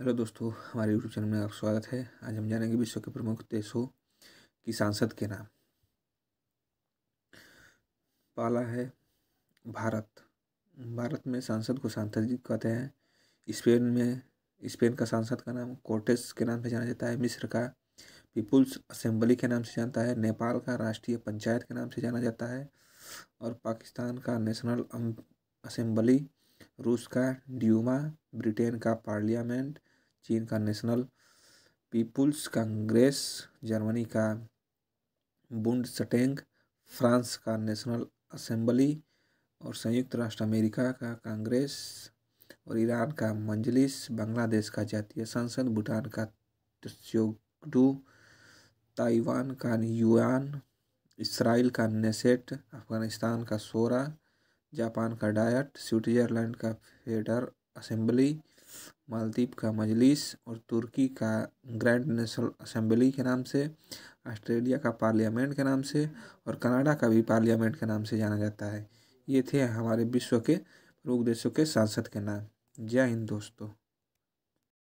hello दोस्तों हमारे YouTube channel में आपका स्वागत है आज हम जानेंगे विश्व के प्रमुख देशों की सांसद के नाम पहला है भारत भारत में सांसद को सांसद जी कहते हैं स्पेन में स्पेन का सांसद का नाम कोर्टेस के नाम से जाना जाता है मिस्र का पीपुल्स असेंबली के नाम से जानता है नेपाल का राष्ट्रीय पंचायत के नाम से जाना जाता है और पाकिस्तान का नेशनल असेंबली रूस का ड्यूमा ब्रिटेन का पार्लियामेंट चीन का नेशनल पीपुल्स कांग्रेस जर्मनी का बुंडसटेंग फ्रांस का नेशनल असेंबली और संयुक्त राष्ट्र अमेरिका का कांग्रेस और ईरान का मंजलिस बांग्लादेश का जातीय संसद भूटान का त्स्योगडू ताइवान का युआन इसराइल का नेसेट अफगानिस्तान का सोरा जापान का डायट स्विट्ज़रलैंड का फेडर असेंबली मालदीप का मजलिस और तुर्की का ग्रैंड नेशनल असेंबली के नाम से ऑस्ट्रेलिया का पार्लियामेंट के नाम से और कनाडा का भी पार्लियामेंट के नाम से जाना जाता है ये थे हमारे विश्व के प्रमुख देशों के सांसद के नाम जय हिंद दोस्तों